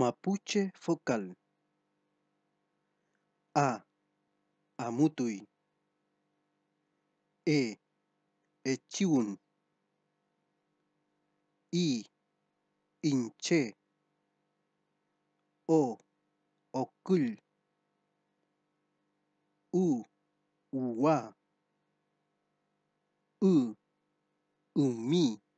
mapuche focal. A. Amutui. E. Echiun. I. Inche. O. Okul. U. Uwa. U. Umi.